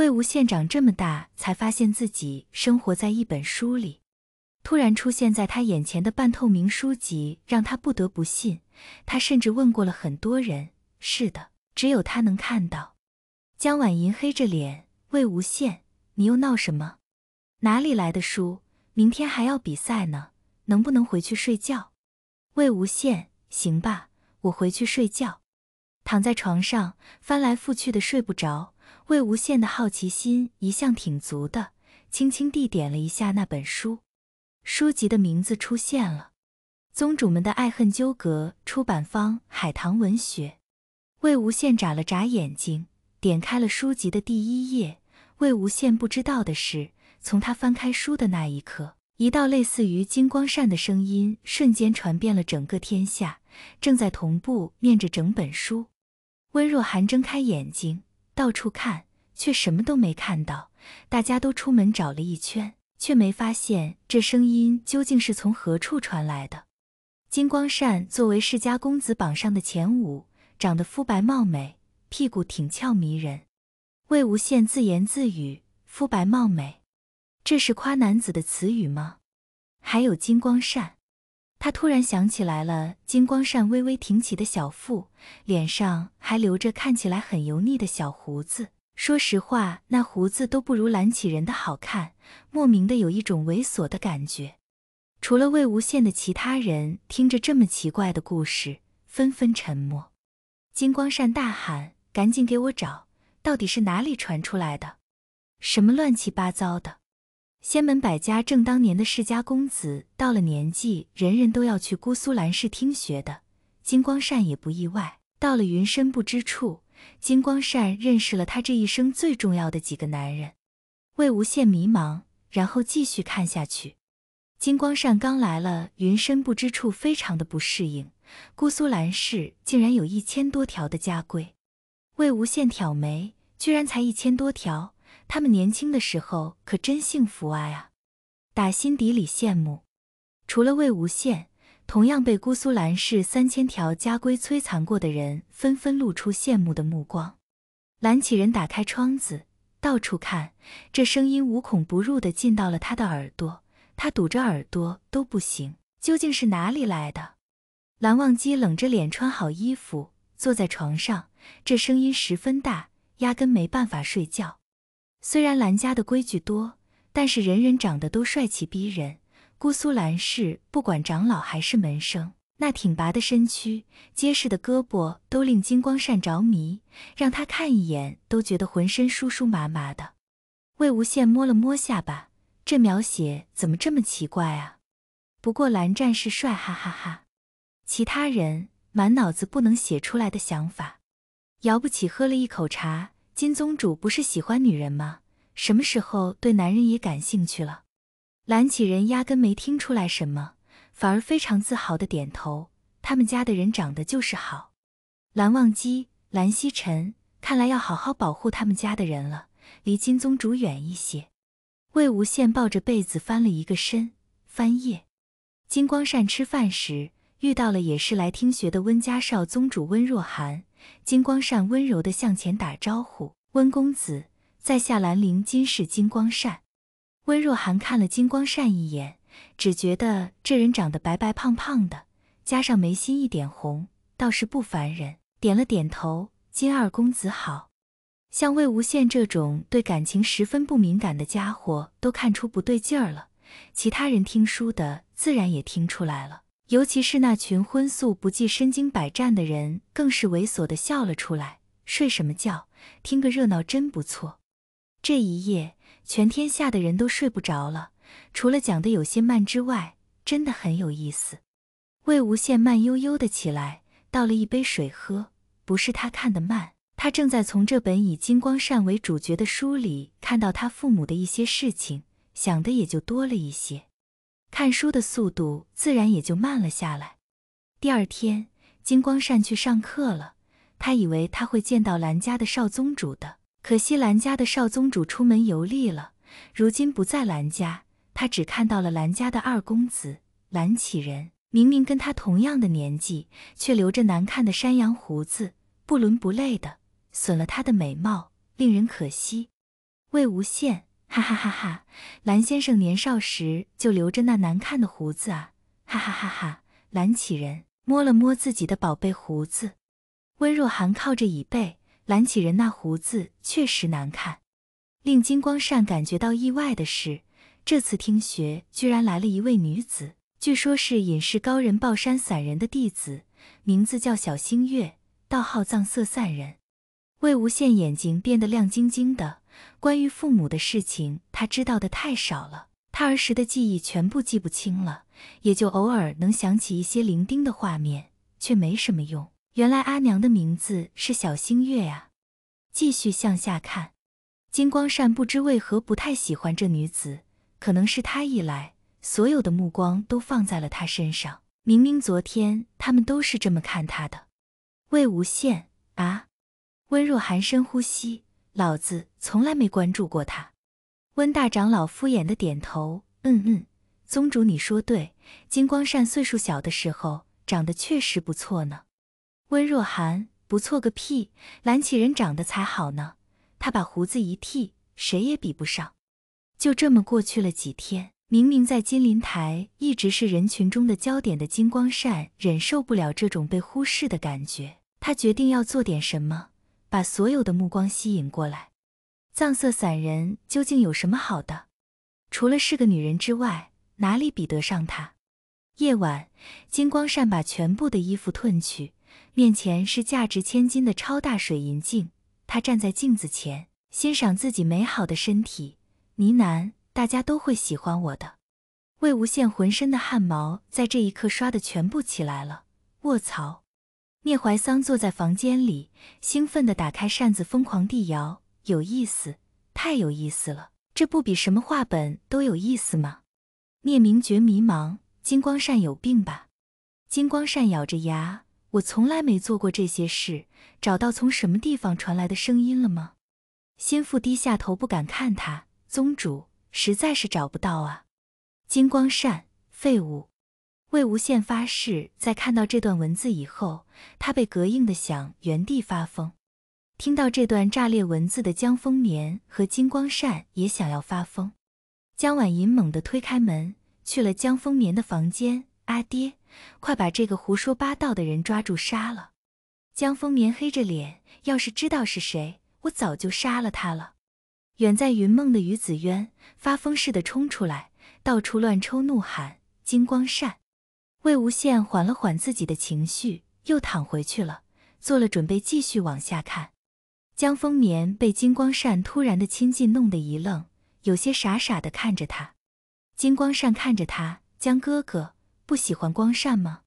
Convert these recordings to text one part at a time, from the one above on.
魏无羡长这么大，才发现自己生活在一本书里。突然出现在他眼前的半透明书籍，让他不得不信。他甚至问过了很多人：“是的，只有他能看到。”江婉银黑着脸：“魏无羡，你又闹什么？哪里来的书？明天还要比赛呢，能不能回去睡觉？”魏无羡：“行吧，我回去睡觉。”躺在床上，翻来覆去的睡不着。魏无羡的好奇心一向挺足的，轻轻地点了一下那本书，书籍的名字出现了，《宗主们的爱恨纠葛》，出版方：海棠文学。魏无羡眨了眨眼睛，点开了书籍的第一页。魏无羡不知道的是，从他翻开书的那一刻，一道类似于金光扇的声音瞬间传遍了整个天下，正在同步念着整本书。温若寒睁开眼睛，到处看。却什么都没看到，大家都出门找了一圈，却没发现这声音究竟是从何处传来的。金光善作为世家公子榜上的前五，长得肤白貌美，屁股挺翘迷人。魏无羡自言自语：“肤白貌美，这是夸男子的词语吗？”还有金光善，他突然想起来了，金光善微微挺起的小腹，脸上还留着看起来很油腻的小胡子。说实话，那胡子都不如蓝启人的好看，莫名的有一种猥琐的感觉。除了魏无羡的其他人听着这么奇怪的故事，纷纷沉默。金光善大喊：“赶紧给我找，到底是哪里传出来的？什么乱七八糟的！”仙门百家正当年的世家公子，到了年纪，人人都要去姑苏蓝氏听学的。金光善也不意外，到了云深不知处。金光善认识了他这一生最重要的几个男人，魏无羡迷茫，然后继续看下去。金光善刚来了云深不知处，非常的不适应。姑苏蓝氏竟然有一千多条的家规，魏无羡挑眉，居然才一千多条，他们年轻的时候可真幸福啊呀，打心底里羡慕。除了魏无羡。同样被姑苏蓝氏三千条家规摧残过的人，纷纷露出羡慕的目光。蓝启仁打开窗子，到处看，这声音无孔不入地进到了他的耳朵，他堵着耳朵都不行。究竟是哪里来的？蓝忘机冷着脸穿好衣服，坐在床上，这声音十分大，压根没办法睡觉。虽然蓝家的规矩多，但是人人长得都帅气逼人。姑苏蓝氏，不管长老还是门生，那挺拔的身躯、结实的胳膊，都令金光善着迷，让他看一眼都觉得浑身酥酥麻麻的。魏无羡摸了摸下巴，这描写怎么这么奇怪啊？不过蓝湛是帅，哈哈哈。其他人满脑子不能写出来的想法。姚不起喝了一口茶，金宗主不是喜欢女人吗？什么时候对男人也感兴趣了？蓝启仁压根没听出来什么，反而非常自豪的点头。他们家的人长得就是好。蓝忘机、蓝曦臣，看来要好好保护他们家的人了，离金宗主远一些。魏无羡抱着被子翻了一个身，翻页。金光善吃饭时遇到了也是来听学的温家少宗主温若寒，金光善温柔地向前打招呼：“温公子，在下兰陵金氏金光善。”温若寒看了金光善一眼，只觉得这人长得白白胖胖的，加上眉心一点红，倒是不烦人。点了点头：“金二公子好。”像魏无羡这种对感情十分不敏感的家伙都看出不对劲儿了，其他人听书的自然也听出来了。尤其是那群荤素不忌、身经百战的人，更是猥琐的笑了出来：“睡什么觉？听个热闹真不错。”这一夜。全天下的人都睡不着了，除了讲的有些慢之外，真的很有意思。魏无羡慢悠悠的起来，倒了一杯水喝。不是他看的慢，他正在从这本以金光善为主角的书里看到他父母的一些事情，想的也就多了一些，看书的速度自然也就慢了下来。第二天，金光善去上课了，他以为他会见到蓝家的少宗主的。可惜蓝家的少宗主出门游历了，如今不在蓝家。他只看到了蓝家的二公子蓝启仁，明明跟他同样的年纪，却留着难看的山羊胡子，不伦不类的，损了他的美貌，令人可惜。魏无羡，哈哈哈哈！蓝先生年少时就留着那难看的胡子啊，哈哈哈哈！蓝启仁摸了摸自己的宝贝胡子，温若寒靠着椅背。蓝启仁那胡子确实难看。令金光善感觉到意外的是，这次听学居然来了一位女子，据说是隐士高人抱山散人的弟子，名字叫小星月，道号藏色散人。魏无羡眼睛变得亮晶晶的。关于父母的事情，他知道的太少了。他儿时的记忆全部记不清了，也就偶尔能想起一些零丁的画面，却没什么用。原来阿娘的名字是小星月呀！继续向下看，金光善不知为何不太喜欢这女子，可能是他一来，所有的目光都放在了他身上。明明昨天他们都是这么看他的。魏无羡啊！温若寒深呼吸，老子从来没关注过他。温大长老敷衍的点头，嗯嗯，宗主你说对，金光善岁数小的时候长得确实不错呢。温若寒不错个屁，蓝起人长得才好呢。他把胡子一剃，谁也比不上。就这么过去了几天，明明在金鳞台一直是人群中的焦点的金光善，忍受不了这种被忽视的感觉。他决定要做点什么，把所有的目光吸引过来。藏色散人究竟有什么好的？除了是个女人之外，哪里比得上她？夜晚，金光善把全部的衣服褪去。面前是价值千金的超大水银镜，他站在镜子前欣赏自己美好的身体，呢喃：“大家都会喜欢我的。”魏无羡浑身的汗毛在这一刻刷的全部起来了，卧槽！聂怀桑坐在房间里，兴奋地打开扇子，疯狂地摇，有意思，太有意思了，这不比什么话本都有意思吗？聂明觉迷茫，金光扇有病吧？金光扇咬着牙。我从来没做过这些事，找到从什么地方传来的声音了吗？心腹低下头不敢看他，宗主实在是找不到啊！金光善，废物！魏无羡发誓，在看到这段文字以后，他被膈应的想原地发疯。听到这段炸裂文字的江丰年和金光善也想要发疯。江婉莹猛地推开门，去了江丰年的房间。阿爹，快把这个胡说八道的人抓住杀了！江风眠黑着脸，要是知道是谁，我早就杀了他了。远在云梦的于子渊发疯似的冲出来，到处乱抽，怒喊：“金光扇！”魏无羡缓了缓自己的情绪，又躺回去了，做了准备，继续往下看。江风眠被金光扇突然的亲近弄得一愣，有些傻傻的看着他。金光扇看着他，江哥哥。不喜欢光扇吗？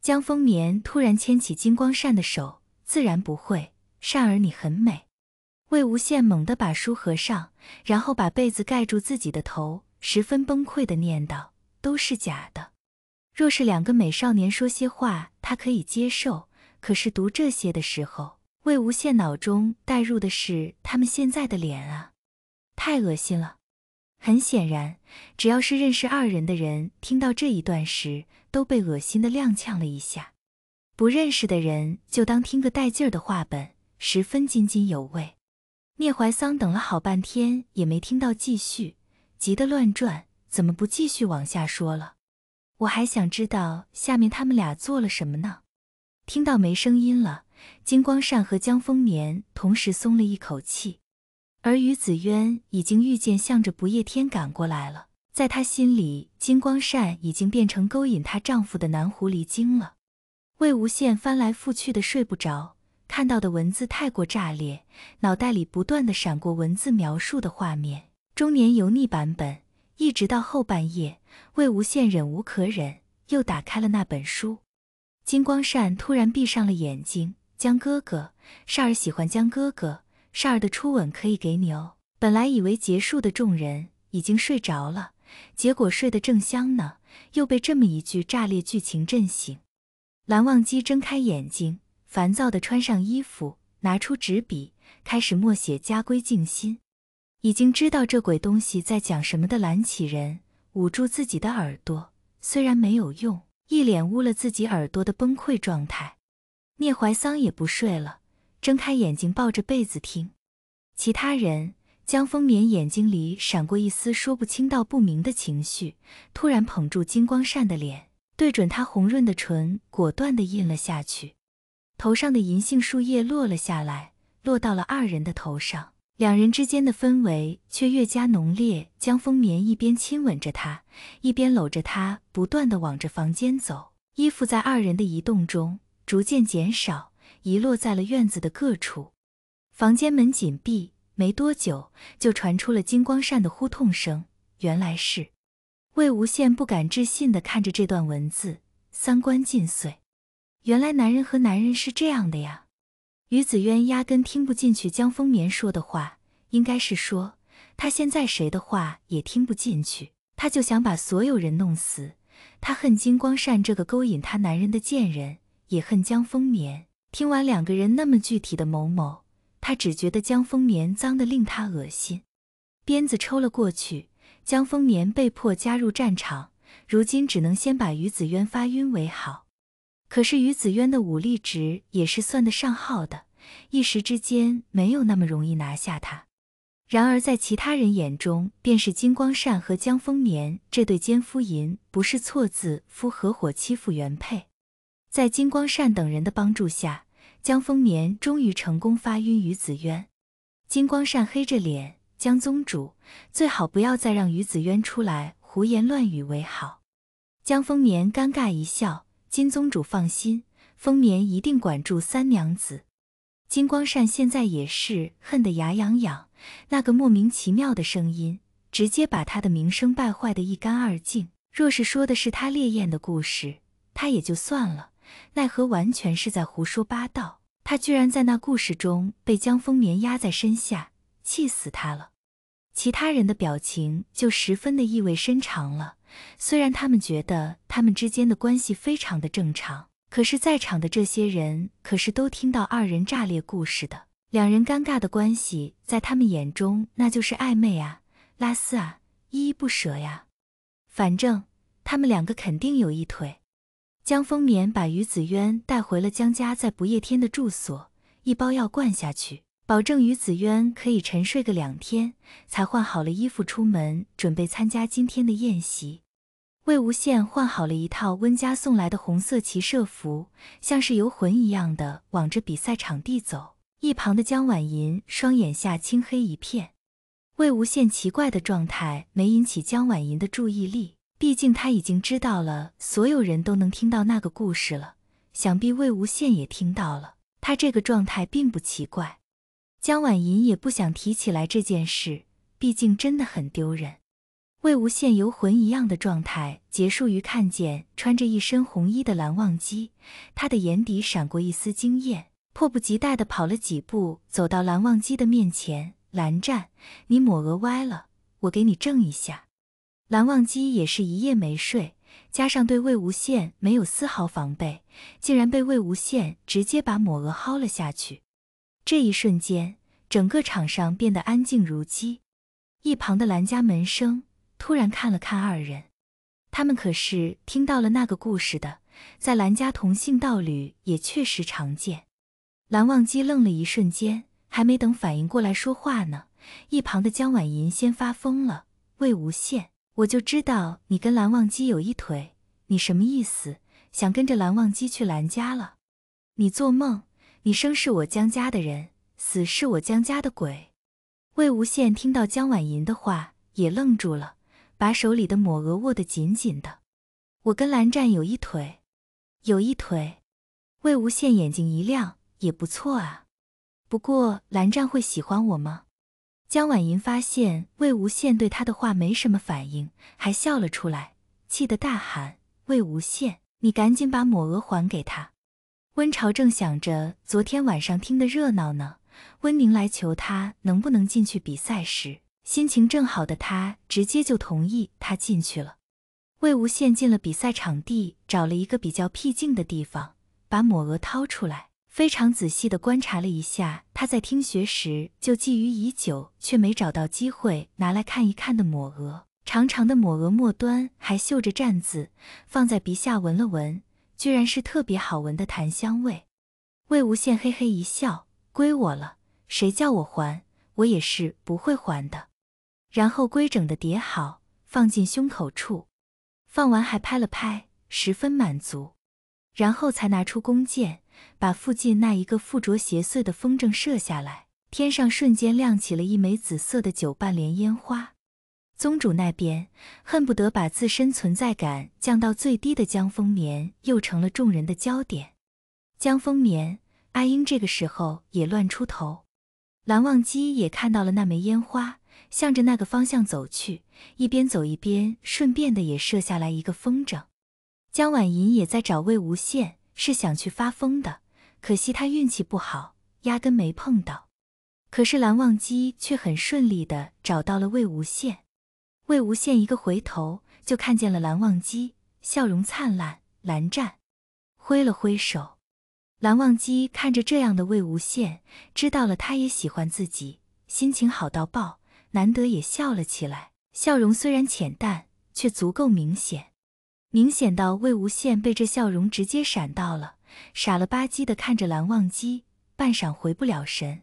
江丰年突然牵起金光扇的手，自然不会。扇儿，你很美。魏无羡猛地把书合上，然后把被子盖住自己的头，十分崩溃的念叨：“都是假的。若是两个美少年说些话，他可以接受。可是读这些的时候，魏无羡脑中带入的是他们现在的脸啊，太恶心了。”很显然，只要是认识二人的人，听到这一段时都被恶心的踉跄了一下；不认识的人就当听个带劲儿的话本，十分津津有味。聂怀桑等了好半天也没听到继续，急得乱转，怎么不继续往下说了？我还想知道下面他们俩做了什么呢？听到没声音了，金光善和江丰年同时松了一口气。而于子渊已经御剑向着不夜天赶过来了，在他心里，金光善已经变成勾引他丈夫的男狐狸精了。魏无羡翻来覆去的睡不着，看到的文字太过炸裂，脑袋里不断的闪过文字描述的画面，中年油腻版本，一直到后半夜，魏无羡忍无可忍，又打开了那本书。金光善突然闭上了眼睛，江哥哥，少儿喜欢江哥哥。事儿的初吻可以给你哦。本来以为结束的众人已经睡着了，结果睡得正香呢，又被这么一句炸裂剧情震醒。蓝忘机睁开眼睛，烦躁的穿上衣服，拿出纸笔，开始默写家规。静心，已经知道这鬼东西在讲什么的蓝启人捂住自己的耳朵，虽然没有用，一脸捂了自己耳朵的崩溃状态。聂怀桑也不睡了。睁开眼睛，抱着被子听。其他人，江风眠眼睛里闪过一丝说不清道不明的情绪，突然捧住金光善的脸，对准他红润的唇，果断地印了下去。头上的银杏树叶落了下来，落到了二人的头上，两人之间的氛围却越加浓烈。江风眠一边亲吻着他，一边搂着他，不断地往着房间走，衣服在二人的移动中逐渐减少。遗落在了院子的各处，房间门紧闭，没多久就传出了金光扇的呼痛声。原来是魏无羡不敢置信地看着这段文字，三观尽碎。原来男人和男人是这样的呀！于子渊压根听不进去江丰眠说的话，应该是说他现在谁的话也听不进去，他就想把所有人弄死。他恨金光扇这个勾引他男人的贱人，也恨江丰眠。听完两个人那么具体的某某，他只觉得江丰眠脏得令他恶心。鞭子抽了过去，江丰眠被迫加入战场，如今只能先把于子渊发晕为好。可是于子渊的武力值也是算得上好的，一时之间没有那么容易拿下他。然而在其他人眼中，便是金光善和江丰眠这对奸夫淫不是错字夫合伙欺负原配，在金光善等人的帮助下。江丰年终于成功发晕于子渊，金光善黑着脸，江宗主最好不要再让于子渊出来胡言乱语为好。江丰年尴尬一笑，金宗主放心，丰年一定管住三娘子。金光善现在也是恨得牙痒痒，那个莫名其妙的声音直接把他的名声败坏的一干二净。若是说的是他烈焰的故事，他也就算了。奈何完全是在胡说八道，他居然在那故事中被江丰眠压在身下，气死他了。其他人的表情就十分的意味深长了。虽然他们觉得他们之间的关系非常的正常，可是，在场的这些人可是都听到二人炸裂故事的，两人尴尬的关系在他们眼中那就是暧昧啊、拉丝啊、依依不舍呀。反正他们两个肯定有一腿。江丰眠把于子渊带回了江家在不夜天的住所，一包药灌下去，保证于子渊可以沉睡个两天。才换好了衣服出门，准备参加今天的宴席。魏无羡换好了一套温家送来的红色骑射服，像是游魂一样的往着比赛场地走。一旁的江婉银双眼下青黑一片，魏无羡奇怪的状态没引起江婉银的注意力。毕竟他已经知道了，所有人都能听到那个故事了。想必魏无羡也听到了，他这个状态并不奇怪。江婉莹也不想提起来这件事，毕竟真的很丢人。魏无羡游魂一样的状态结束于看见穿着一身红衣的蓝忘机，他的眼底闪过一丝惊艳，迫不及待地跑了几步，走到蓝忘机的面前：“蓝湛，你抹额歪了，我给你正一下。”蓝忘机也是一夜没睡，加上对魏无羡没有丝毫防备，竟然被魏无羡直接把抹额薅了下去。这一瞬间，整个场上变得安静如鸡。一旁的蓝家门生突然看了看二人，他们可是听到了那个故事的，在蓝家同姓道侣也确实常见。蓝忘机愣了一瞬间，还没等反应过来说话呢，一旁的江婉银先发疯了，魏无羡。我就知道你跟蓝忘机有一腿，你什么意思？想跟着蓝忘机去蓝家了？你做梦！你生是我江家的人，死是我江家的鬼。魏无羡听到江婉莹的话，也愣住了，把手里的抹额握得紧紧的。我跟蓝湛有一腿，有一腿。魏无羡眼睛一亮，也不错啊。不过蓝湛会喜欢我吗？江婉莹发现魏无羡对他的话没什么反应，还笑了出来，气得大喊：“魏无羡，你赶紧把抹额还给他！”温晁正想着昨天晚上听的热闹呢，温宁来求他能不能进去比赛时，心情正好的他直接就同意他进去了。魏无羡进了比赛场地，找了一个比较僻静的地方，把抹额掏出来。非常仔细地观察了一下，他在听学时就觊觎已久，却没找到机会拿来看一看的抹额，长长的抹额末端还绣着“战”字，放在鼻下闻了闻，居然是特别好闻的檀香味。魏无羡嘿嘿一笑，归我了，谁叫我还，我也是不会还的。然后规整的叠好，放进胸口处，放完还拍了拍，十分满足，然后才拿出弓箭。把附近那一个附着邪祟的风筝射下来，天上瞬间亮起了一枚紫色的九瓣莲烟花。宗主那边恨不得把自身存在感降到最低的江风眠，又成了众人的焦点。江风眠、阿英这个时候也乱出头。蓝忘机也看到了那枚烟花，向着那个方向走去，一边走一边顺便的也射下来一个风筝。江婉莹也在找魏无羡。是想去发疯的，可惜他运气不好，压根没碰到。可是蓝忘机却很顺利的找到了魏无羡。魏无羡一个回头就看见了蓝忘机，笑容灿烂。蓝湛挥了挥手，蓝忘机看着这样的魏无羡，知道了他也喜欢自己，心情好到爆，难得也笑了起来。笑容虽然浅淡，却足够明显。明显到魏无羡被这笑容直接闪到了，傻了吧唧的看着蓝忘机，半晌回不了神。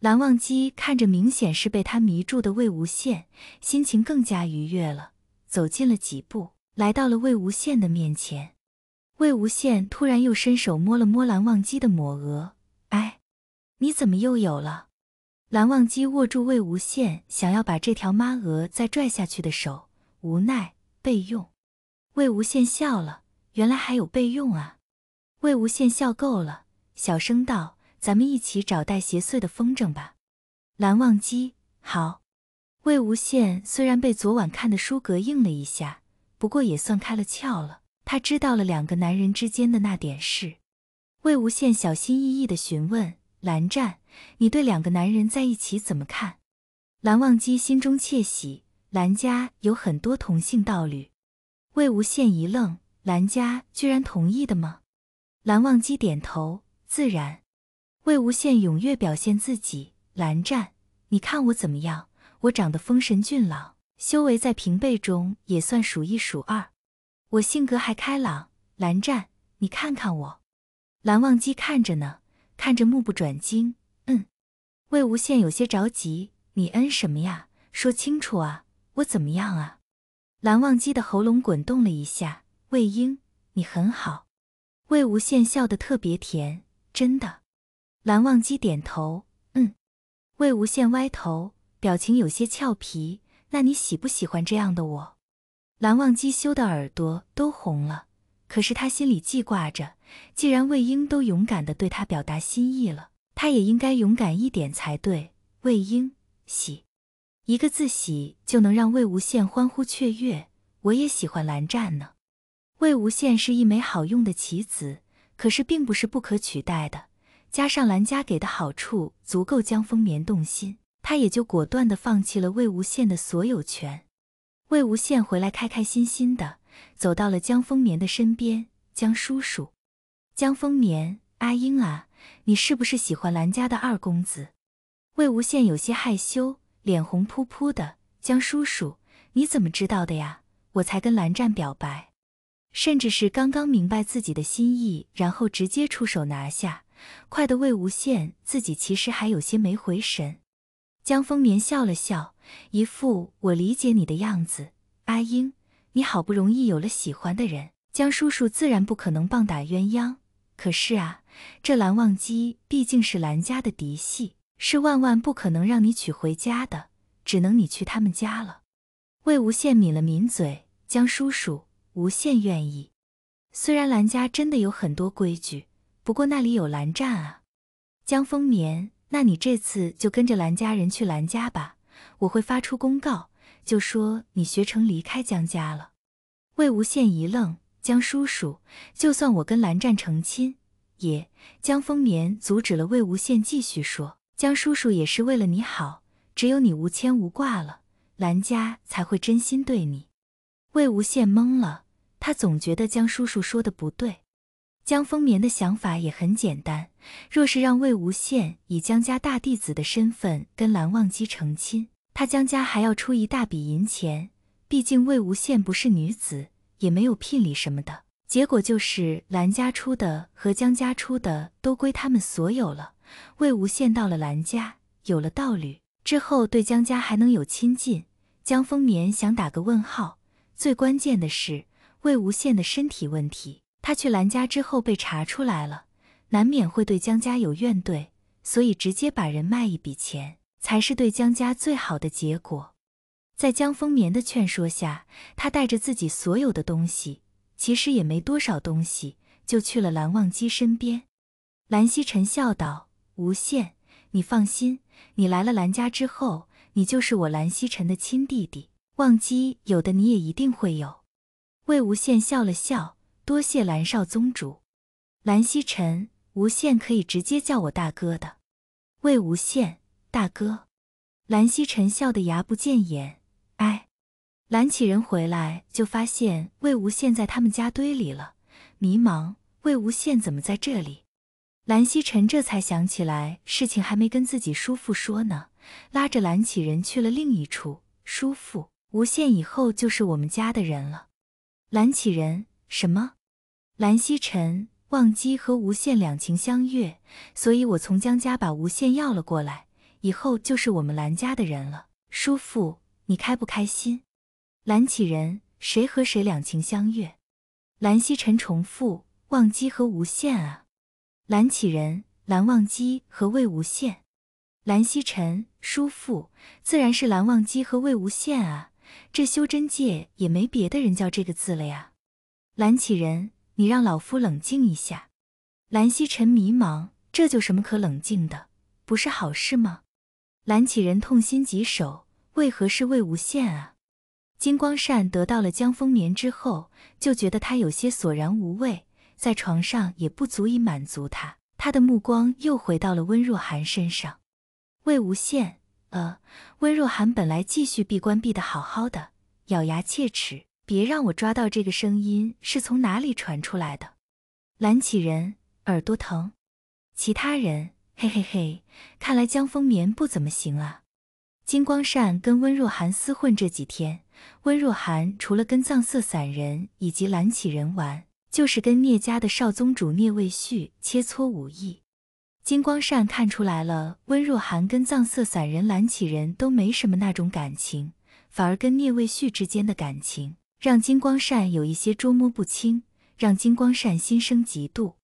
蓝忘机看着明显是被他迷住的魏无羡，心情更加愉悦了，走近了几步，来到了魏无羡的面前。魏无羡突然又伸手摸了摸蓝忘机的抹额，哎，你怎么又有了？蓝忘机握住魏无羡想要把这条妈额再拽下去的手，无奈备用。魏无羡笑了，原来还有备用啊！魏无羡笑够了，小声道：“咱们一起找带邪祟的风筝吧。”蓝忘机，好。魏无羡虽然被昨晚看的书膈应了一下，不过也算开了窍了。他知道了两个男人之间的那点事。魏无羡小心翼翼地询问蓝湛：“你对两个男人在一起怎么看？”蓝忘机心中窃喜，蓝家有很多同性道侣。魏无羡一愣，蓝家居然同意的吗？蓝忘机点头，自然。魏无羡踊跃表现自己：“蓝湛，你看我怎么样？我长得风神俊朗，修为在平辈中也算数一数二，我性格还开朗。”蓝湛，你看看我。蓝忘机看着呢，看着目不转睛，嗯。魏无羡有些着急：“你嗯什么呀？说清楚啊！我怎么样啊？”蓝忘机的喉咙滚动了一下，魏婴，你很好。魏无羡笑得特别甜，真的。蓝忘机点头，嗯。魏无羡歪头，表情有些俏皮。那你喜不喜欢这样的我？蓝忘机羞的耳朵都红了，可是他心里记挂着，既然魏婴都勇敢的对他表达心意了，他也应该勇敢一点才对。魏婴喜。一个字喜就能让魏无羡欢呼雀跃，我也喜欢蓝湛呢。魏无羡是一枚好用的棋子，可是并不是不可取代的。加上蓝家给的好处足够江风眠动心，他也就果断的放弃了魏无羡的所有权。魏无羡回来，开开心心的走到了江风眠的身边。江叔叔，江风眠，阿英啊，你是不是喜欢蓝家的二公子？魏无羡有些害羞。脸红扑扑的，江叔叔，你怎么知道的呀？我才跟蓝湛表白，甚至是刚刚明白自己的心意，然后直接出手拿下，快的魏无羡自己其实还有些没回神。江丰年笑了笑，一副我理解你的样子。阿英，你好不容易有了喜欢的人，江叔叔自然不可能棒打鸳鸯。可是啊，这蓝忘机毕竟是蓝家的嫡系。是万万不可能让你娶回家的，只能你去他们家了。魏无羡抿了抿嘴，江叔叔，无羡愿意。虽然蓝家真的有很多规矩，不过那里有蓝湛啊。江丰年，那你这次就跟着蓝家人去蓝家吧。我会发出公告，就说你学成离开江家了。魏无羡一愣，江叔叔，就算我跟蓝湛成亲，也……江丰年阻止了魏无羡继续说。江叔叔也是为了你好，只有你无牵无挂了，兰家才会真心对你。魏无羡懵了，他总觉得江叔叔说的不对。江丰年的想法也很简单，若是让魏无羡以江家大弟子的身份跟蓝忘机成亲，他江家还要出一大笔银钱，毕竟魏无羡不是女子，也没有聘礼什么的。结果就是蓝家出的和江家出的都归他们所有了。魏无羡到了蓝家，有了道侣之后，对江家还能有亲近。江丰眠想打个问号。最关键的是魏无羡的身体问题，他去蓝家之后被查出来了，难免会对江家有怨怼，所以直接把人卖一笔钱，才是对江家最好的结果。在江丰眠的劝说下，他带着自己所有的东西。其实也没多少东西，就去了蓝忘机身边。蓝曦臣笑道：“无羡，你放心，你来了蓝家之后，你就是我蓝曦臣的亲弟弟。忘机有的你也一定会有。”魏无羡笑了笑，多谢蓝少宗主。蓝曦臣，无羡可以直接叫我大哥的。魏无羡，大哥。蓝曦臣笑得牙不见眼。蓝启仁回来就发现魏无羡在他们家堆里了，迷茫，魏无羡怎么在这里？蓝曦臣这才想起来事情还没跟自己叔父说呢，拉着蓝启仁去了另一处。叔父，无羡以后就是我们家的人了。蓝启仁，什么？蓝曦臣，忘机和无羡两情相悦，所以我从江家把无羡要了过来，以后就是我们蓝家的人了。叔父，你开不开心？蓝启仁，谁和谁两情相悦？蓝曦臣重复：忘机和无限啊。蓝启仁，蓝忘机和魏无羡。蓝曦臣叔父，自然是蓝忘机和魏无羡啊。这修真界也没别的人叫这个字了呀。蓝启仁，你让老夫冷静一下。蓝曦臣迷茫：这就什么可冷静的？不是好事吗？蓝启仁痛心疾首：为何是魏无羡啊？金光善得到了江丰眠之后，就觉得他有些索然无味，在床上也不足以满足他。他的目光又回到了温若寒身上。魏无羡，呃，温若寒本来继续闭关闭得好好的，咬牙切齿，别让我抓到这个声音是从哪里传出来的。蓝启仁，耳朵疼。其他人，嘿嘿嘿，看来江丰眠不怎么行啊。金光善跟温若寒厮混这几天。温若寒除了跟藏色散人以及蓝起人玩，就是跟聂家的少宗主聂卫旭切磋武艺。金光善看出来了，温若寒跟藏色散人、蓝起人都没什么那种感情，反而跟聂卫旭之间的感情，让金光善有一些捉摸不清，让金光善心生嫉妒。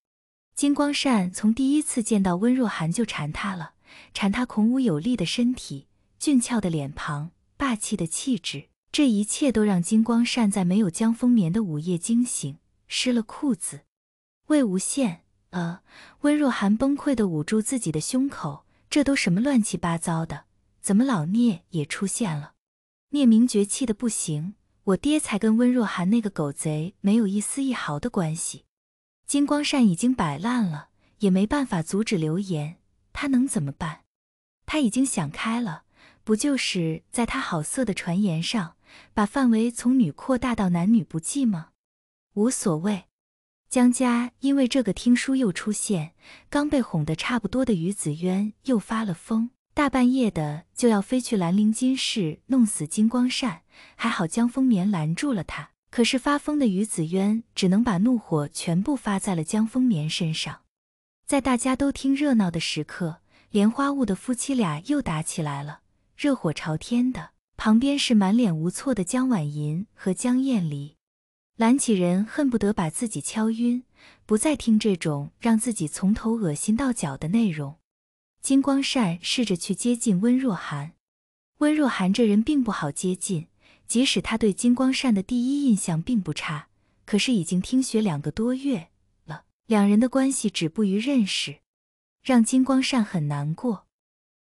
金光善从第一次见到温若寒就缠他了，缠他孔武有力的身体、俊俏的脸庞、霸气的气质。这一切都让金光善在没有江风眠的午夜惊醒，湿了裤子。魏无羡，呃，温若寒崩溃的捂住自己的胸口，这都什么乱七八糟的？怎么老聂也出现了？聂明觉气的不行，我爹才跟温若寒那个狗贼没有一丝一毫的关系。金光善已经摆烂了，也没办法阻止流言，他能怎么办？他已经想开了，不就是在他好色的传言上？把范围从女扩大到男女不计吗？无所谓。江家因为这个听书又出现，刚被哄得差不多的于子渊又发了疯，大半夜的就要飞去兰陵金氏弄死金光善，还好江风眠拦住了他。可是发疯的于子渊只能把怒火全部发在了江风眠身上。在大家都听热闹的时刻，莲花坞的夫妻俩又打起来了，热火朝天的。旁边是满脸无措的江婉银和江晏离，蓝启仁恨不得把自己敲晕，不再听这种让自己从头恶心到脚的内容。金光善试着去接近温若寒，温若寒这人并不好接近，即使他对金光善的第一印象并不差，可是已经听学两个多月了，两人的关系止步于认识，让金光善很难过。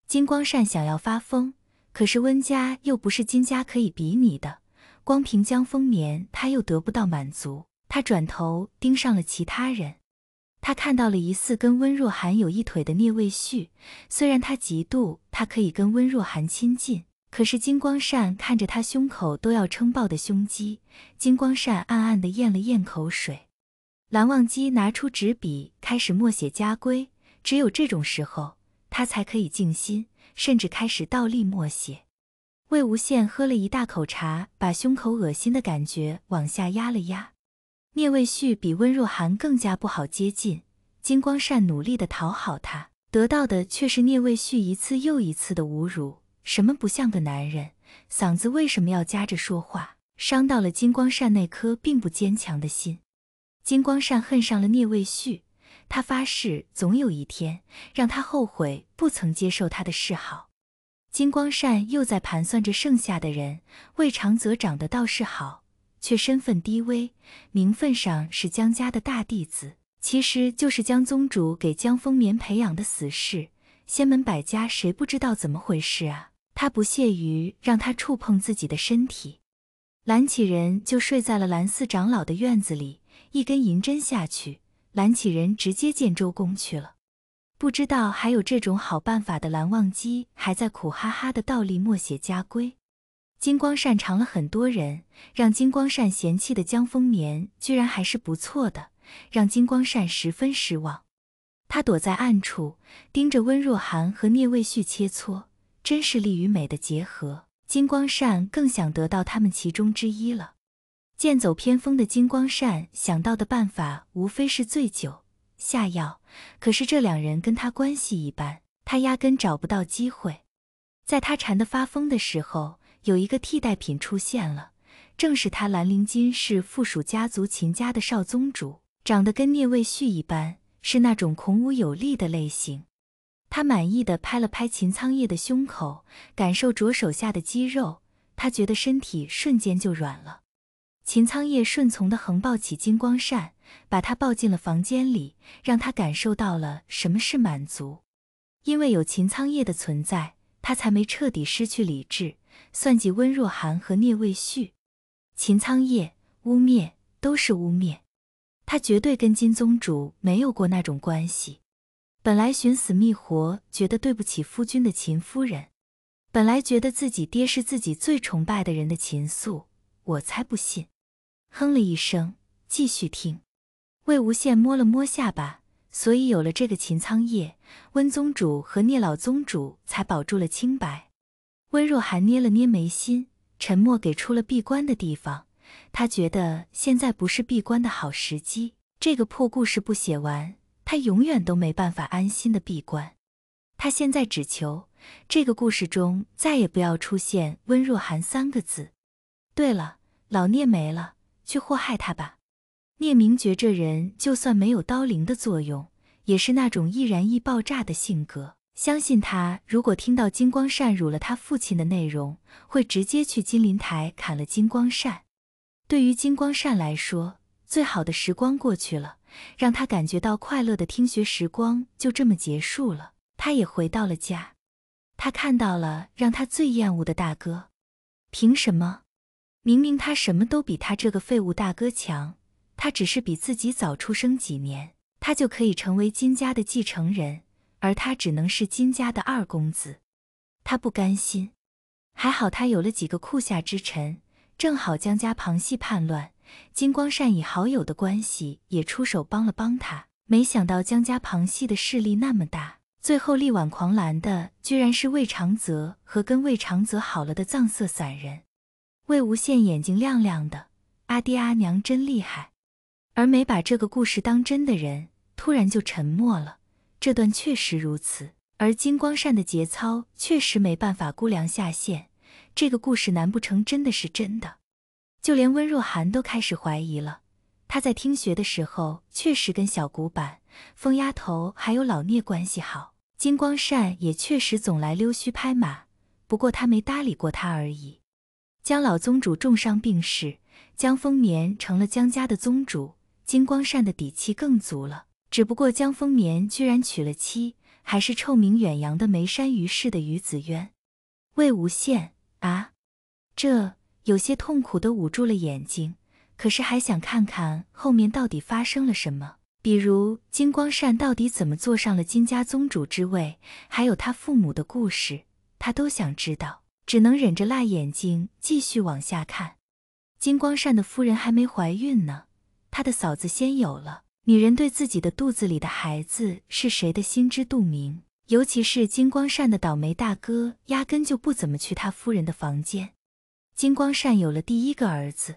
金光善想要发疯。可是温家又不是金家可以比拟的，光凭江丰年他又得不到满足，他转头盯上了其他人。他看到了疑似跟温若寒有一腿的聂卫旭，虽然他嫉妒他可以跟温若寒亲近，可是金光善看着他胸口都要撑爆的胸肌，金光善暗暗的咽了咽口水。蓝忘机拿出纸笔，开始默写家规。只有这种时候，他才可以静心。甚至开始倒立默写。魏无羡喝了一大口茶，把胸口恶心的感觉往下压了压。聂卫旭比温若寒更加不好接近。金光善努力地讨好他，得到的却是聂卫旭一次又一次的侮辱。什么不像个男人？嗓子为什么要夹着说话？伤到了金光善那颗并不坚强的心。金光善恨上了聂卫旭。他发誓，总有一天让他后悔不曾接受他的示好。金光善又在盘算着剩下的人。魏长泽长得倒是好，却身份低微，名分上是江家的大弟子，其实就是江宗主给江风眠培养的死士。仙门百家谁不知道怎么回事啊？他不屑于让他触碰自己的身体。蓝启仁就睡在了蓝四长老的院子里，一根银针下去。蓝启仁直接见周公去了，不知道还有这种好办法的蓝忘机还在苦哈哈的倒立默写家规。金光善尝了很多人，让金光善嫌弃的江丰年居然还是不错的，让金光善十分失望。他躲在暗处盯着温若寒和聂卫旭切磋，真是力与美的结合。金光善更想得到他们其中之一了。剑走偏锋的金光善想到的办法无非是醉酒下药，可是这两人跟他关系一般，他压根找不到机会。在他馋得发疯的时候，有一个替代品出现了，正是他兰陵金氏附属家族秦家的少宗主，长得跟聂未旭一般，是那种孔武有力的类型。他满意的拍了拍秦苍叶的胸口，感受着手下的肌肉，他觉得身体瞬间就软了。秦苍夜顺从地横抱起金光扇，把他抱进了房间里，让他感受到了什么是满足。因为有秦苍夜的存在，他才没彻底失去理智，算计温若寒和聂未旭。秦苍夜污蔑都是污蔑，他绝对跟金宗主没有过那种关系。本来寻死觅活，觉得对不起夫君的秦夫人，本来觉得自己爹是自己最崇拜的人的秦素，我才不信。哼了一声，继续听。魏无羡摸了摸下巴，所以有了这个秦苍夜，温宗主和聂老宗主才保住了清白。温若寒捏了捏眉心，沉默给出了闭关的地方。他觉得现在不是闭关的好时机，这个破故事不写完，他永远都没办法安心的闭关。他现在只求这个故事中再也不要出现温若寒三个字。对了，老聂没了。去祸害他吧！聂明觉这人，就算没有刀灵的作用，也是那种易燃易爆炸的性格。相信他，如果听到金光善辱了他父亲的内容，会直接去金陵台砍了金光善。对于金光善来说，最好的时光过去了，让他感觉到快乐的听学时光就这么结束了。他也回到了家，他看到了让他最厌恶的大哥，凭什么？明明他什么都比他这个废物大哥强，他只是比自己早出生几年，他就可以成为金家的继承人，而他只能是金家的二公子。他不甘心，还好他有了几个酷下之臣，正好江家旁系叛乱，金光善以好友的关系也出手帮了帮他。没想到江家旁系的势力那么大，最后力挽狂澜的居然是魏长泽和跟魏长泽好了的藏色散人。魏无羡眼睛亮亮的，阿爹阿娘真厉害。而没把这个故事当真的人，突然就沉默了。这段确实如此，而金光善的节操确实没办法估量下限。这个故事难不成真的是真的？就连温若寒都开始怀疑了。他在听学的时候确实跟小古板、疯丫头还有老聂关系好，金光善也确实总来溜须拍马，不过他没搭理过他而已。江老宗主重伤病逝，江丰年成了江家的宗主，金光善的底气更足了。只不过江丰年居然娶了妻，还是臭名远扬的眉山余氏的余子渊。魏无羡啊，这有些痛苦的捂住了眼睛，可是还想看看后面到底发生了什么，比如金光善到底怎么坐上了金家宗主之位，还有他父母的故事，他都想知道。只能忍着辣眼睛继续往下看。金光善的夫人还没怀孕呢，他的嫂子先有了。女人对自己的肚子里的孩子是谁的心知肚明，尤其是金光善的倒霉大哥，压根就不怎么去他夫人的房间。金光善有了第一个儿子，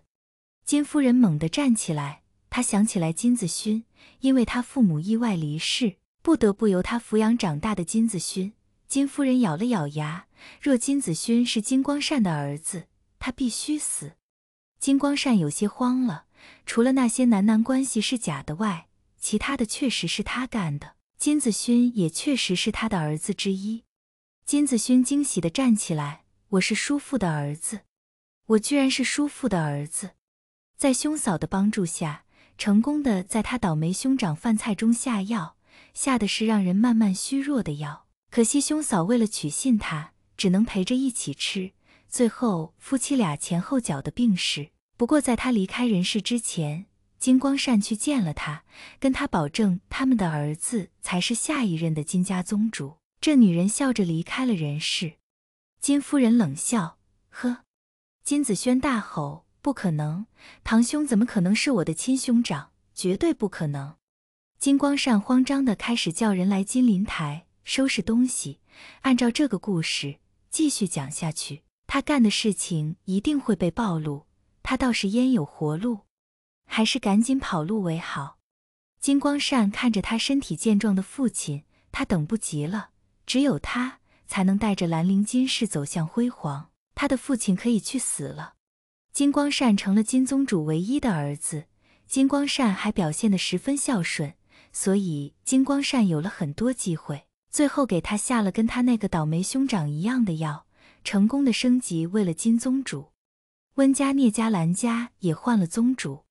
金夫人猛地站起来，她想起来金子勋，因为他父母意外离世，不得不由他抚养长大的金子勋。金夫人咬了咬牙。若金子勋是金光善的儿子，他必须死。金光善有些慌了。除了那些男男关系是假的外，其他的确实是他干的。金子勋也确实是他的儿子之一。金子勋惊喜的站起来：“我是叔父的儿子，我居然是叔父的儿子！”在兄嫂的帮助下，成功的在他倒霉兄长饭菜中下药，下的是让人慢慢虚弱的药。可惜兄嫂为了取信他。只能陪着一起吃。最后，夫妻俩前后脚的病逝。不过，在他离开人世之前，金光善去见了他，跟他保证他们的儿子才是下一任的金家宗主。这女人笑着离开了人世。金夫人冷笑：“呵。”金子轩大吼：“不可能！堂兄怎么可能是我的亲兄长？绝对不可能！”金光善慌张的开始叫人来金林台收拾东西。按照这个故事。继续讲下去，他干的事情一定会被暴露。他倒是焉有活路？还是赶紧跑路为好。金光善看着他身体健壮的父亲，他等不及了。只有他才能带着兰陵金氏走向辉煌。他的父亲可以去死了。金光善成了金宗主唯一的儿子。金光善还表现得十分孝顺，所以金光善有了很多机会。最后给他下了跟他那个倒霉兄长一样的药，成功的升级为了金宗主。温家、聂家、兰家也换了宗主，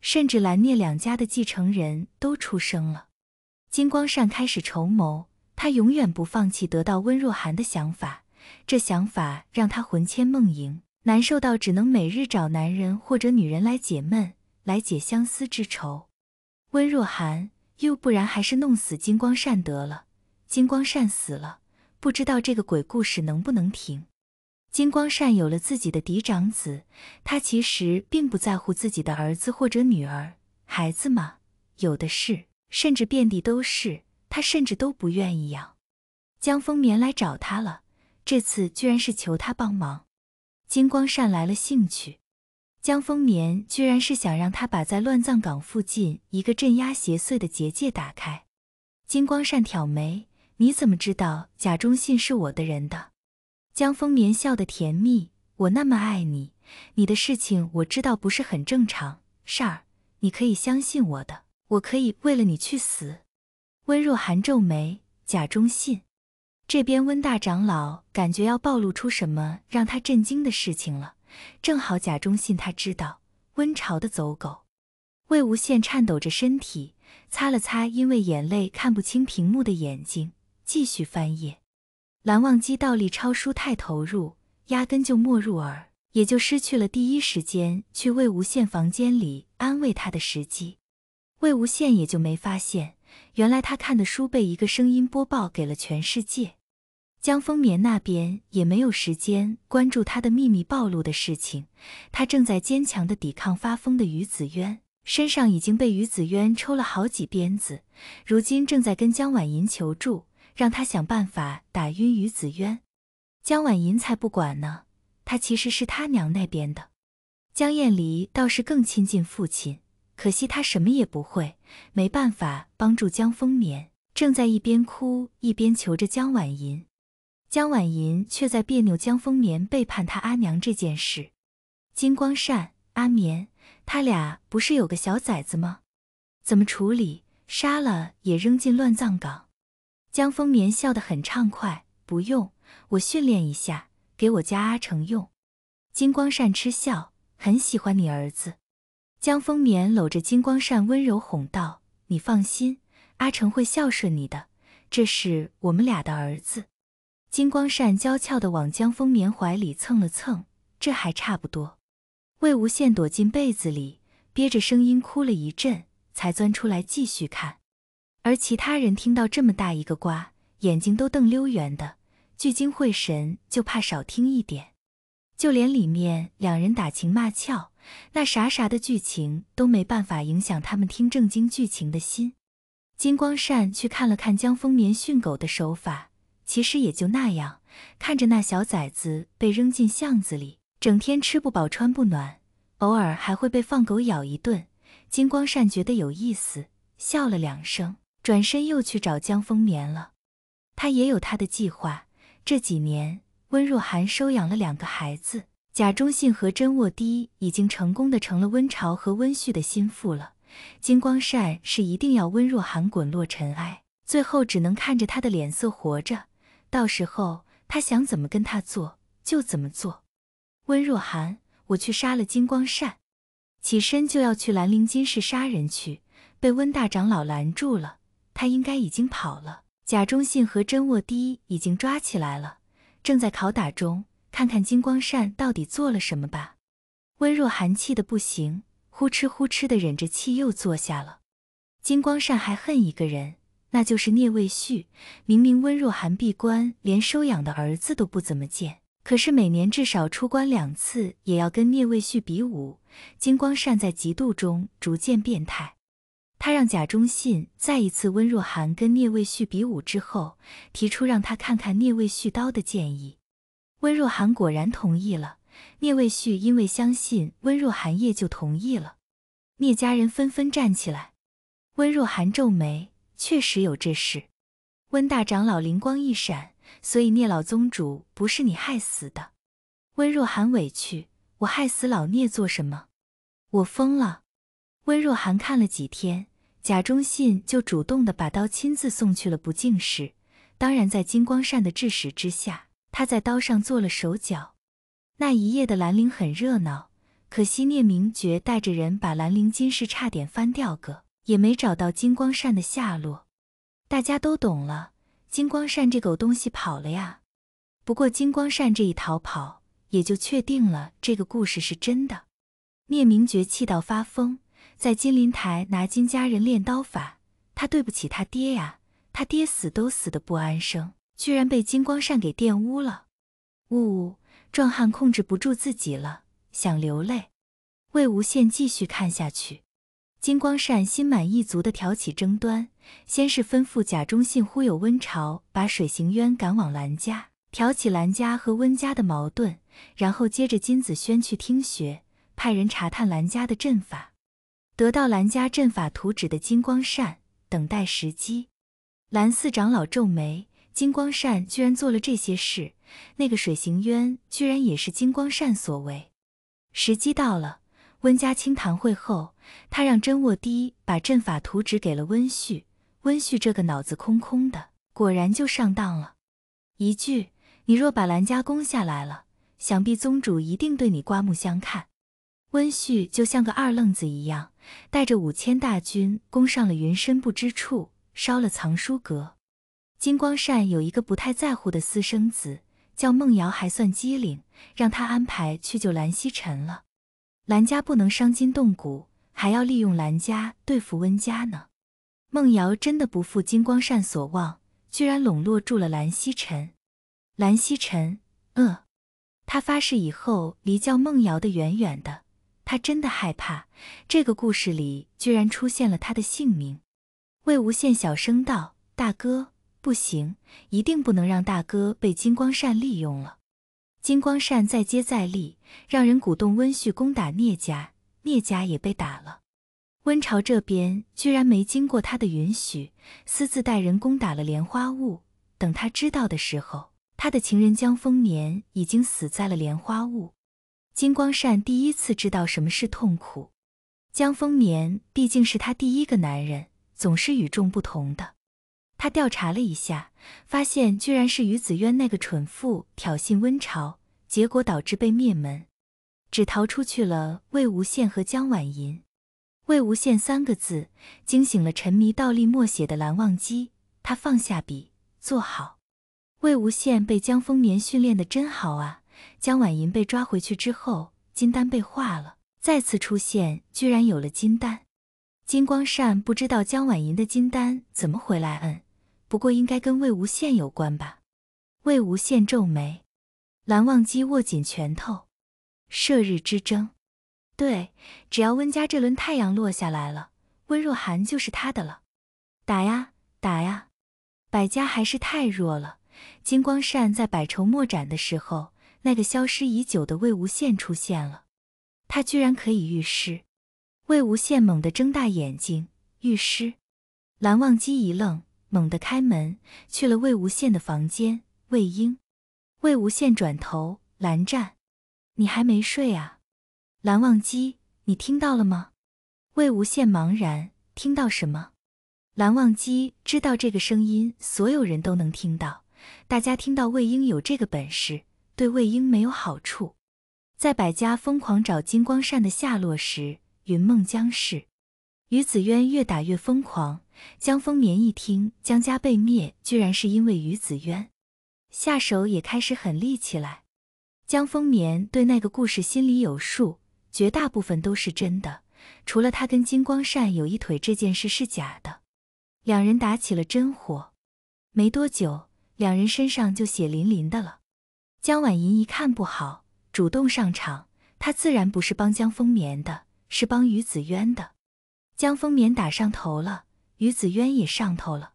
甚至兰聂两家的继承人都出生了。金光善开始筹谋，他永远不放弃得到温若寒的想法，这想法让他魂牵梦萦，难受到只能每日找男人或者女人来解闷，来解相思之愁。温若寒又不然，还是弄死金光善得了。金光善死了，不知道这个鬼故事能不能停。金光善有了自己的嫡长子，他其实并不在乎自己的儿子或者女儿，孩子嘛，有的是，甚至遍地都是，他甚至都不愿意养。江丰棉来找他了，这次居然是求他帮忙。金光善来了兴趣，江丰棉居然是想让他把在乱葬岗附近一个镇压邪祟的结界打开。金光善挑眉。你怎么知道贾忠信是我的人的？江丰眠笑的甜蜜，我那么爱你，你的事情我知道不是很正常事儿，你可以相信我的，我可以为了你去死。温若寒皱眉，贾忠信这边，温大长老感觉要暴露出什么让他震惊的事情了，正好贾忠信他知道温朝的走狗。魏无羡颤抖着身体，擦了擦因为眼泪看不清屏幕的眼睛。继续翻页，蓝忘机倒立抄书太投入，压根就没入耳，也就失去了第一时间去魏无羡房间里安慰他的时机。魏无羡也就没发现，原来他看的书被一个声音播报给了全世界。江丰棉那边也没有时间关注他的秘密暴露的事情，他正在坚强的抵抗发疯的于子渊，身上已经被于子渊抽了好几鞭子，如今正在跟江婉莹求助。让他想办法打晕于子渊，江婉银才不管呢。他其实是他娘那边的，江晏离倒是更亲近父亲。可惜他什么也不会，没办法帮助江风眠。正在一边哭一边求着江婉银，江婉银却在别扭江风眠背叛他阿娘这件事。金光善，阿眠，他俩不是有个小崽子吗？怎么处理？杀了也扔进乱葬岗？江丰眠笑得很畅快，不用，我训练一下，给我家阿成用。金光善嗤笑，很喜欢你儿子。江丰眠搂着金光善，温柔哄道：“你放心，阿成会孝顺你的，这是我们俩的儿子。”金光善娇俏的往江丰眠怀里蹭了蹭，这还差不多。魏无羡躲进被子里，憋着声音哭了一阵，才钻出来继续看。而其他人听到这么大一个瓜，眼睛都瞪溜圆的，聚精会神，就怕少听一点。就连里面两人打情骂俏，那啥啥的剧情都没办法影响他们听正经剧情的心。金光善去看了看江丰棉训狗的手法，其实也就那样。看着那小崽子被扔进巷子里，整天吃不饱穿不暖，偶尔还会被放狗咬一顿，金光善觉得有意思，笑了两声。转身又去找江丰眠了，他也有他的计划。这几年，温若寒收养了两个孩子，贾忠信和真卧低已经成功的成了温潮和温煦的心腹了。金光善是一定要温若寒滚落尘埃，最后只能看着他的脸色活着。到时候他想怎么跟他做就怎么做。温若寒，我去杀了金光善。起身就要去兰陵金氏杀人去，被温大长老拦住了。他应该已经跑了。假忠信和真卧底已经抓起来了，正在拷打中。看看金光善到底做了什么吧。温若寒气得不行，呼哧呼哧的忍着气又坐下了。金光善还恨一个人，那就是聂卫旭。明明温若寒闭关，连收养的儿子都不怎么见，可是每年至少出关两次，也要跟聂卫旭比武。金光善在嫉妒中逐渐变态。他让贾忠信再一次温若寒跟聂卫旭比武之后，提出让他看看聂卫旭刀的建议。温若寒果然同意了。聂卫旭因为相信温若寒，也就同意了。聂家人纷纷站起来。温若寒皱眉，确实有这事。温大长老灵光一闪，所以聂老宗主不是你害死的。温若寒委屈，我害死老聂做什么？我疯了。温若寒看了几天。贾忠信就主动的把刀亲自送去了不敬室，当然在金光善的制使之下，他在刀上做了手脚。那一夜的兰陵很热闹，可惜聂明觉带着人把兰陵金氏差点翻掉个，也没找到金光善的下落。大家都懂了，金光善这狗东西跑了呀！不过金光善这一逃跑，也就确定了这个故事是真的。聂明觉气到发疯。在金陵台拿金家人练刀法，他对不起他爹呀！他爹死都死的不安生，居然被金光善给玷污了！呜呜，壮汉控制不住自己了，想流泪。魏无羡继续看下去，金光善心满意足的挑起争端，先是吩咐贾忠信忽悠温晁，把水行渊赶往兰家，挑起兰家和温家的矛盾，然后接着金子轩去听学，派人查探兰家的阵法。得到蓝家阵法图纸的金光扇，等待时机。蓝四长老皱眉，金光扇居然做了这些事。那个水行渊居然也是金光扇所为。时机到了，温家清谈会后，他让真卧低把阵法图纸给了温煦。温煦这个脑子空空的，果然就上当了。一句，你若把蓝家攻下来了，想必宗主一定对你刮目相看。温煦就像个二愣子一样，带着五千大军攻上了云深不知处，烧了藏书阁。金光善有一个不太在乎的私生子，叫孟瑶，还算机灵，让他安排去救蓝曦臣了。蓝家不能伤筋动骨，还要利用蓝家对付温家呢。孟瑶真的不负金光善所望，居然笼络住了蓝曦臣。蓝曦臣，呃，他发誓以后离叫孟瑶的远远的。他真的害怕，这个故事里居然出现了他的姓名。魏无羡小声道：“大哥，不行，一定不能让大哥被金光善利用了。”金光善再接再厉，让人鼓动温煦攻打聂家，聂家也被打了。温晁这边居然没经过他的允许，私自带人攻打了莲花坞。等他知道的时候，他的情人江丰年已经死在了莲花坞。金光善第一次知道什么是痛苦。江丰年毕竟是他第一个男人，总是与众不同的。他调查了一下，发现居然是于子渊那个蠢妇挑衅温晁，结果导致被灭门，只逃出去了魏无羡和江婉银。魏无羡三个字惊醒了沉迷倒立默写的蓝忘机，他放下笔，坐好。魏无羡被江丰年训练的真好啊。江婉银被抓回去之后，金丹被化了，再次出现居然有了金丹。金光善不知道江婉银的金丹怎么回来，嗯，不过应该跟魏无羡有关吧。魏无羡皱眉，蓝忘机握紧拳头，射日之争。对，只要温家这轮太阳落下来了，温若寒就是他的了。打呀打呀，百家还是太弱了。金光善在百筹莫展的时候。那个消失已久的魏无羡出现了，他居然可以预知。魏无羡猛地睁大眼睛，预知。蓝忘机一愣，猛地开门去了魏无羡的房间。魏婴，魏无羡转头，蓝湛，你还没睡啊？蓝忘机，你听到了吗？魏无羡茫然，听到什么？蓝忘机知道这个声音，所有人都能听到。大家听到魏婴有这个本事。对魏婴没有好处。在百家疯狂找金光善的下落时，云梦江氏于子渊越打越疯狂。江丰棉一听江家被灭，居然是因为于子渊，下手也开始狠厉起来。江丰棉对那个故事心里有数，绝大部分都是真的，除了他跟金光善有一腿这件事是假的。两人打起了真火，没多久，两人身上就血淋淋的了。江婉莹一看不好，主动上场。她自然不是帮江风眠的，是帮于子渊的。江风眠打上头了，于子渊也上头了。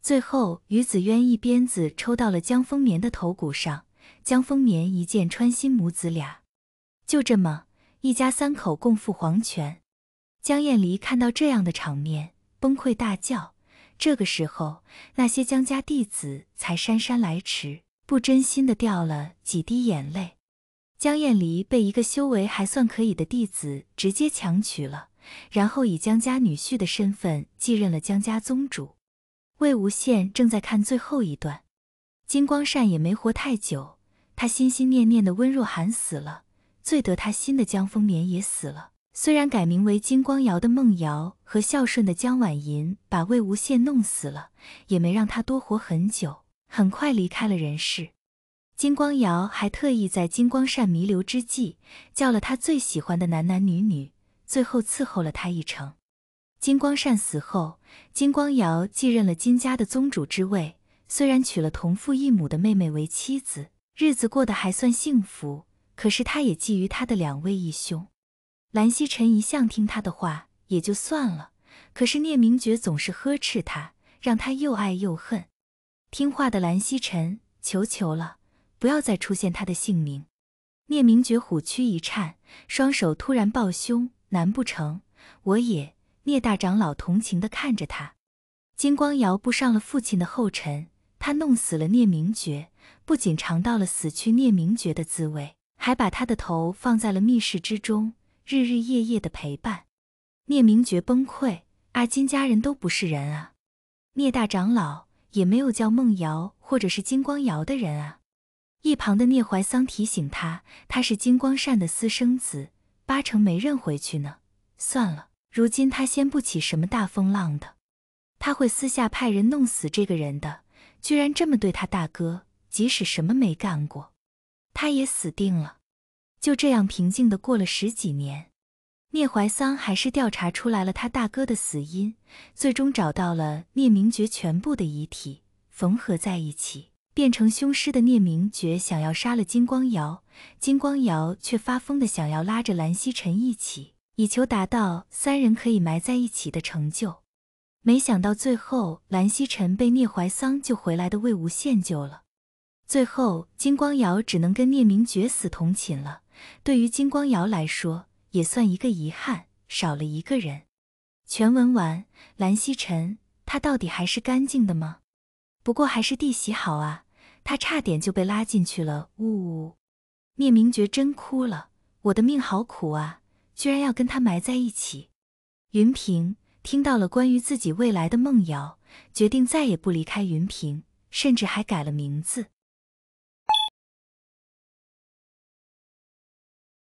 最后，于子渊一鞭子抽到了江风眠的头骨上，江风眠一剑穿心，母子俩就这么一家三口共赴黄泉。江艳离看到这样的场面，崩溃大叫。这个时候，那些江家弟子才姗姗来迟。不真心的掉了几滴眼泪，江艳离被一个修为还算可以的弟子直接强娶了，然后以江家女婿的身份继任了江家宗主。魏无羡正在看最后一段，金光善也没活太久，他心心念念的温若寒死了，最得他心的江风眠也死了。虽然改名为金光瑶的梦瑶和孝顺的江婉银把魏无羡弄死了，也没让他多活很久。很快离开了人世。金光瑶还特意在金光善弥留之际，叫了他最喜欢的男男女女，最后伺候了他一程。金光善死后，金光瑶继任了金家的宗主之位。虽然娶了同父异母的妹妹为妻子，日子过得还算幸福，可是他也觊觎他的两位义兄。蓝曦臣一向听他的话，也就算了。可是聂明觉总是呵斥他，让他又爱又恨。听话的蓝曦臣，求求了，不要再出现他的姓名。聂明觉虎躯一颤，双手突然抱胸。难不成我也？聂大长老同情地看着他。金光瑶步上了父亲的后尘，他弄死了聂明觉，不仅尝到了死去聂明觉的滋味，还把他的头放在了密室之中，日日夜夜的陪伴。聂明觉崩溃，阿金家人都不是人啊！聂大长老。也没有叫梦瑶或者是金光瑶的人啊！一旁的聂怀桑提醒他，他是金光善的私生子，八成没认回去呢。算了，如今他掀不起什么大风浪的，他会私下派人弄死这个人的。居然这么对他大哥，即使什么没干过，他也死定了。就这样平静的过了十几年。聂怀桑还是调查出来了他大哥的死因，最终找到了聂明珏全部的遗体，缝合在一起变成凶尸的聂明珏想要杀了金光瑶，金光瑶却发疯的想要拉着蓝曦臣一起，以求达到三人可以埋在一起的成就。没想到最后蓝曦臣被聂怀桑救回来的魏无羡救了，最后金光瑶只能跟聂明珏死同寝了。对于金光瑶来说。也算一个遗憾，少了一个人。全文完。蓝曦臣，他到底还是干净的吗？不过还是弟媳好啊，他差点就被拉进去了。呜呜！聂明觉真哭了，我的命好苦啊，居然要跟他埋在一起。云平听到了关于自己未来的梦瑶，决定再也不离开云平，甚至还改了名字。